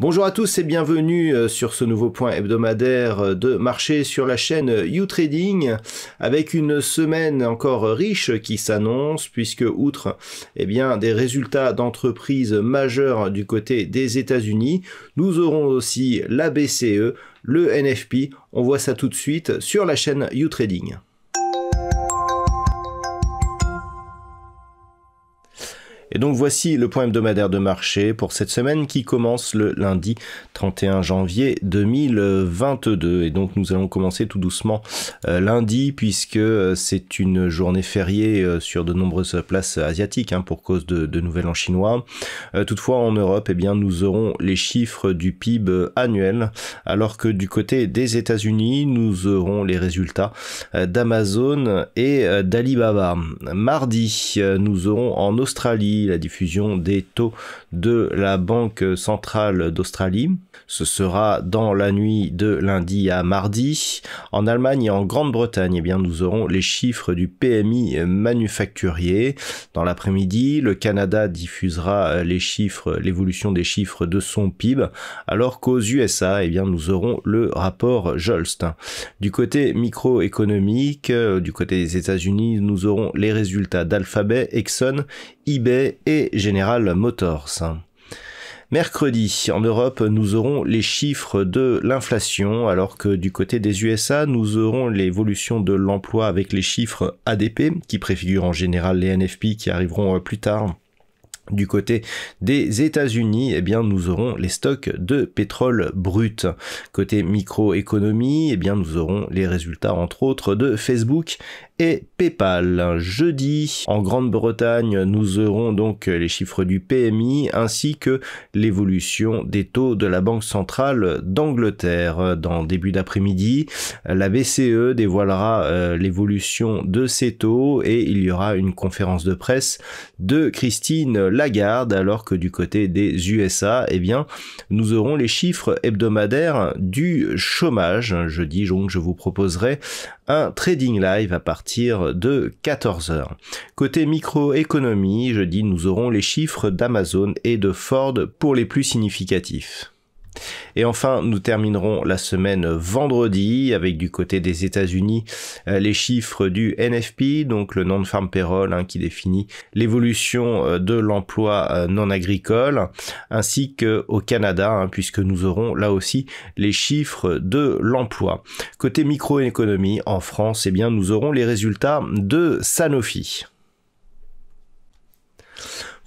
Bonjour à tous et bienvenue euh, sur ce nouveau point hebdomadaire euh, de marché sur la chaîne U-Trading avec une semaine encore riche qui s'annonce puisque outre eh bien, des résultats d'entreprises majeures du côté des États-Unis, nous aurons aussi la BCE, le NFP, on voit ça tout de suite sur la chaîne U-Trading. Et donc voici le point hebdomadaire de marché pour cette semaine qui commence le lundi 31 janvier 2022. Et donc nous allons commencer tout doucement euh, lundi puisque euh, c'est une journée fériée euh, sur de nombreuses places asiatiques hein, pour cause de, nouvelles en chinois. toutefois en Europe, eh bien nous aurons les chiffres du PIB annuel alors que du côté des États-Unis, nous aurons les résultats d'Amazon et d'Alibaba. Mardi, nous aurons en Australie la diffusion des taux de la Banque centrale d'Australie. Ce sera dans la nuit de lundi à mardi. En Allemagne et en Grande-Bretagne, eh bien, nous aurons les chiffres du PMI manufacturier. Dans l'après-midi, le Canada diffusera les chiffres, l'évolution des chiffres de son PIB, alors qu'aux USA, eh bien, nous aurons le rapport Jolst. Du côté microéconomique, euh, du côté des États-Unis, nous aurons les résultats d'Alphabet, Exxon, eBay et General Motors. Mercredi, en Europe, nous aurons les chiffres de l'inflation, alors que du côté des USA, nous aurons l'évolution de l'emploi avec les chiffres ADP, qui préfigurent en général les NFP qui arriveront euh, plus tard. Du côté des États-Unis, eh bien, nous aurons les stocks de pétrole brut. Côté microéconomie, eh bien, nous aurons les résultats, entre autres, de Facebook et PayPal. Jeudi, en Grande-Bretagne, nous aurons donc les chiffres du PMI ainsi que l'évolution des taux de la Banque centrale d'Angleterre. Dans début d'après-midi, la BCE dévoilera euh, l'évolution de ces taux et il y aura une conférence de presse de Christine Lagarde alors que du côté des USA, eh bien, nous aurons les chiffres hebdomadaires du chômage. Jeudi, donc, je vous proposerai un trading live à partir de 14h. Côté microéconomie, jeudi, nous aurons les chiffres d'Amazon et de Ford pour les plus significatifs. Et enfin, nous terminerons la semaine vendredi avec du côté des États-Unis euh, les chiffres du NFP, donc le non-farm payroll hein, qui définit l'évolution euh, de l'emploi euh, non agricole, ainsi que au Canada, hein, puisque nous aurons là aussi les chiffres de l'emploi. Côté microéconomie, en France, eh bien, nous aurons les résultats de Sanofi.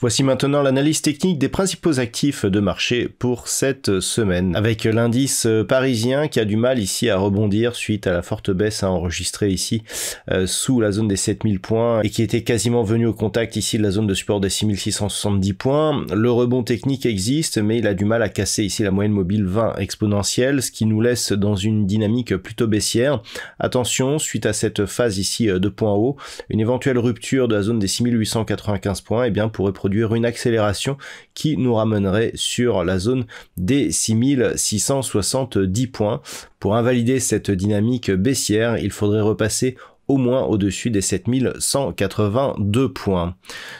Voici maintenant l'analyse technique des principaux actifs de marché pour cette semaine, avec l'indice euh, parisien qui a du mal ici à rebondir suite à la forte baisse à enregistrer ici euh, sous la zone des 7000 points et qui était quasiment venu au contact ici de la zone de support des 6670 points. Le rebond technique existe, mais il a du mal à casser ici la moyenne mobile 20 exponentielle, ce qui nous laisse dans une dynamique plutôt baissière. Attention, suite à cette phase ici euh, de points haut une éventuelle rupture de la zone des 6895 points, et eh bien pourrait produire une accélération qui nous ramènerait sur la zone des 6670 points. Pour invalider cette dynamique baissière, il faudrait repasser au moins au-dessus des 7182 points.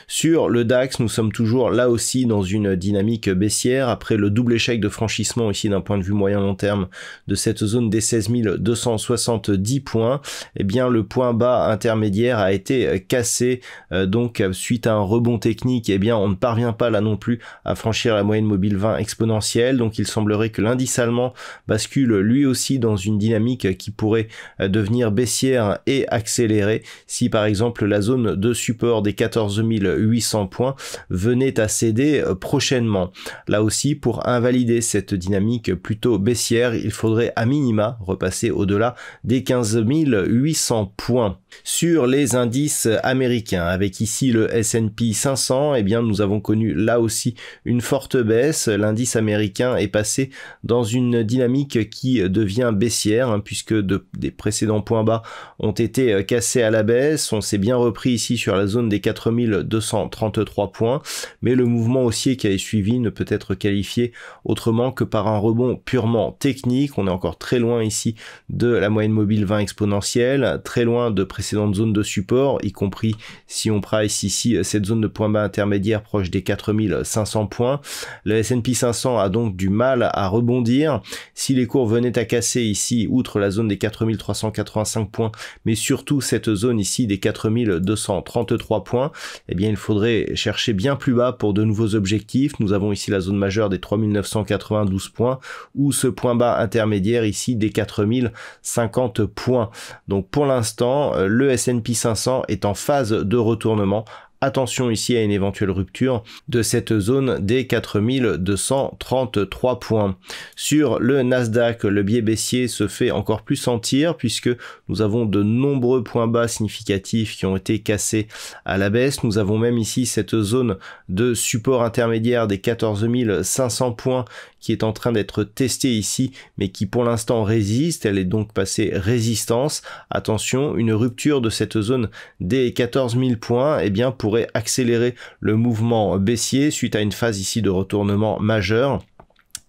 Sur le DAX, nous sommes toujours là aussi dans une dynamique baissière après le double échec de franchissement ici d'un point de vue moyen long terme de cette zone des 16270 points. et eh bien, le point bas intermédiaire a été euh, cassé euh, donc suite à un rebond technique. et eh bien, on ne parvient pas là non plus à franchir la moyenne mobile 20 exponentielle. Donc, il semblerait que l'indice allemand bascule lui aussi dans une dynamique qui pourrait euh, devenir baissière et accéléré si par exemple la zone de support des 14 800 points venait à céder euh, prochainement. Là aussi, pour invalider cette dynamique plutôt baissière, il faudrait à minima repasser au-delà des 15 800 points sur les indices américains. Avec ici le S&P 500, eh bien nous avons connu là aussi une forte baisse. L'indice américain est passé dans une dynamique qui devient baissière hein, puisque des précédents points bas ont été euh, cassés à la baisse. On s'est bien repris ici sur la zone des 4233 points, mais le mouvement haussier qui a suivi ne peut être qualifié autrement que par un rebond purement technique. On est encore très loin ici de la moyenne mobile 20 exponentielle, très loin de précédents dans zone de support, y compris si on price ici euh, cette zone de point bas intermédiaire proche des 4500 points. Le S&P 500 a donc du mal à rebondir. Si les cours venaient à casser ici, outre la zone des 4385 points, mais surtout cette zone ici des 4233 points, eh bien il faudrait chercher bien plus bas pour de nouveaux objectifs. Nous avons ici la zone majeure des 3992 points ou ce point bas intermédiaire ici des 4050 points. Donc pour l'instant, euh, le S&P 500 est en phase de retournement attention ici à une éventuelle rupture de cette zone des 4233 points. Sur le Nasdaq, le biais baissier se fait encore plus sentir puisque nous avons de nombreux points bas significatifs qui ont été cassés à la baisse. Nous avons même ici cette zone de support intermédiaire des 14500 points qui est en train d'être testée ici, mais qui pour l'instant résiste. Elle est donc passée résistance. Attention, une rupture de cette zone des 14 000 points, eh bien, pourrait accélérer le mouvement baissier suite à une phase ici de retournement majeur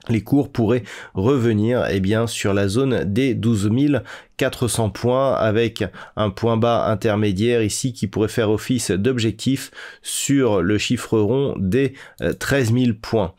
les cours pourraient revenir eh bien, sur la zone des 12 400 points avec un point bas intermédiaire ici qui pourrait faire office d'objectif sur le chiffre rond des 13 euh, 000 points.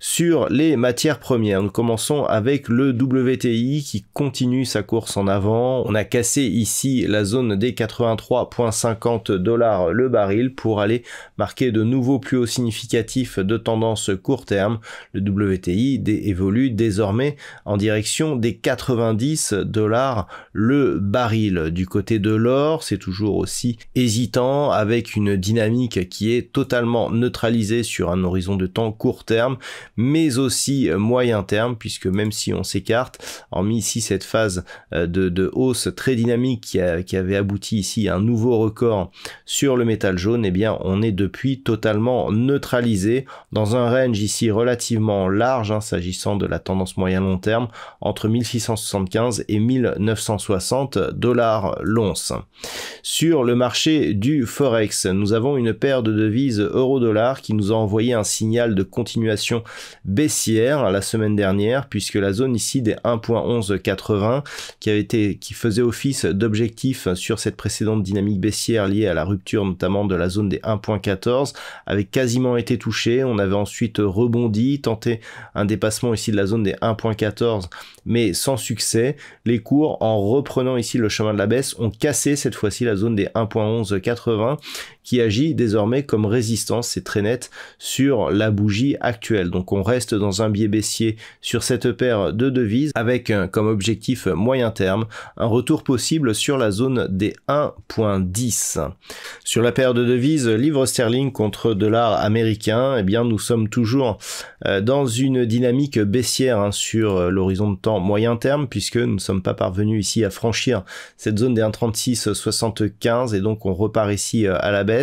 Sur les matières premières, nous commençons avec le WTI qui continue sa course en avant. On a cassé ici la zone des 83,50 dollars le baril pour aller marquer de nouveaux plus hauts significatifs de tendance court terme. Le WTI évolue désormais en direction des 90 dollars le baril. Du côté de l'or, c'est toujours aussi hésitant avec une dynamique qui est totalement neutralisée sur un horizon de temps court terme, mais aussi moyen terme, puisque même si on s'écarte, hormis ici cette phase euh, de, hausse très dynamique qui, avait abouti ici à un nouveau record sur le métal jaune, eh bien on est depuis totalement neutralisé dans un range ici relativement large, hein, s'agissant de la tendance moyen long terme, entre 1675 et 1900 160 dollars l'once. Sur le marché du Forex, nous avons une paire de devises euro-dollar qui nous a envoyé un signal de continuation baissière la semaine dernière, puisque la zone ici des 1.1180 qui avait été, qui faisait office d'objectif sur cette précédente dynamique baissière liée à la rupture notamment de la zone des 1.14 avait quasiment été touchée. On avait ensuite rebondi, tenté un dépassement ici de la zone des 1.14, mais sans succès. Les cours en reprenant ici le chemin de la baisse, on cassé cette fois-ci la zone des 1.1180 qui agit désormais comme résistance, c'est très net, sur la bougie actuelle. Donc on reste dans un biais baissier sur cette paire de devises avec comme objectif moyen terme un retour possible sur la zone des 1.10. Sur la paire de devises livre sterling contre dollar américain, eh bien nous sommes toujours euh, dans une dynamique baissière hein, sur euh, l'horizon de temps moyen terme puisque nous ne sommes pas parvenus ici à franchir cette zone des 1.3675 et donc on repart ici euh, à la baisse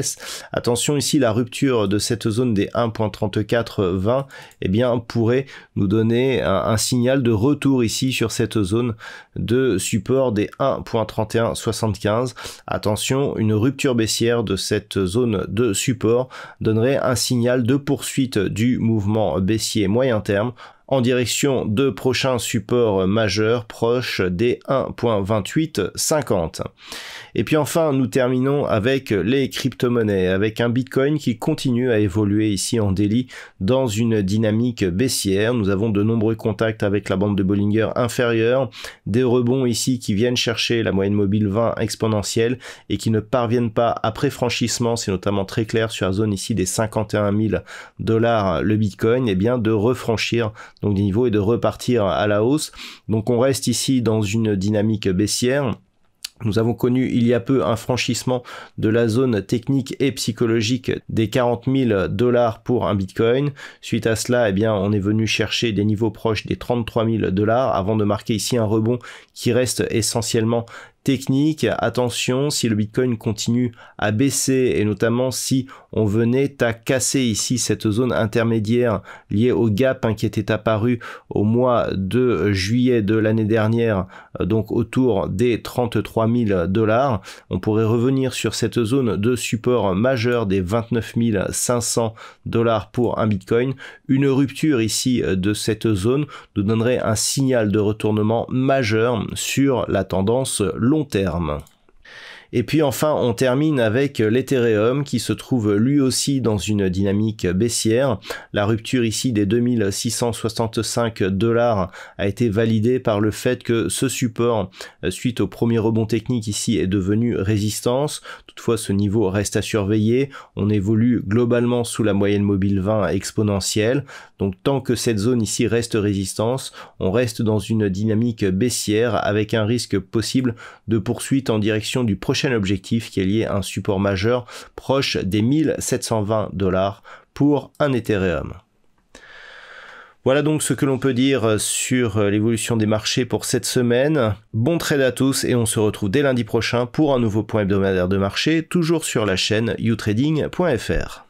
Attention ici, la rupture de cette zone des 1.3420 et eh bien, pourrait nous donner un, signal de retour ici sur cette zone de support des 1.3175. Attention, une rupture baissière de cette zone de support donnerait un signal de poursuite du mouvement baissier moyen terme en direction de prochains supports majeurs proches des 1.2850. Et puis enfin, nous terminons avec les crypto-monnaies, avec un Bitcoin qui continue à évoluer ici en délit dans une dynamique baissière. Nous avons de nombreux contacts avec la bande de Bollinger inférieure, des rebonds ici qui viennent chercher la moyenne mobile 20 exponentielle et qui ne parviennent pas après franchissement, c'est notamment très clair sur la zone ici des 51 000 dollars le Bitcoin, et eh bien de refranchir donc des niveaux, et de repartir à la hausse. Donc on reste ici dans une dynamique baissière. Nous avons connu il y a peu un franchissement de la zone technique et psychologique des 40 000 dollars pour un Bitcoin. Suite à cela, eh bien, on est venu chercher des niveaux proches des 33 000 dollars avant de marquer ici un rebond qui reste essentiellement technique. Attention, si le Bitcoin continue à baisser et notamment si on venait à casser ici cette zone intermédiaire liée au gap hein, qui était apparu au mois de juillet de l'année dernière, euh, donc autour des 33 000 dollars, on pourrait revenir sur cette zone de support majeur des 29 500 dollars pour un Bitcoin. Une rupture ici euh, de cette zone nous donnerait un signal de retournement majeur sur la tendance longue long terme et puis enfin, on termine avec euh, l'Ethereum qui se trouve lui aussi dans une dynamique baissière. La rupture ici des 2665 dollars a été validée par le fait que ce support, euh, suite au premier rebond technique ici, est devenu résistance. Toutefois, ce niveau reste à surveiller. On évolue globalement sous la moyenne mobile 20 exponentielle. Donc tant que cette zone ici reste résistance, on reste dans une dynamique baissière avec un risque possible de poursuite en direction du prochain objectif qui est lié à un support majeur proche des 1720 dollars pour un Ethereum. Voilà donc ce que l'on peut dire euh, sur euh, l'évolution des marchés pour cette semaine. Bon trade à tous et on se retrouve dès lundi prochain pour un nouveau point hebdomadaire de marché, toujours sur la chaîne utrading.fr.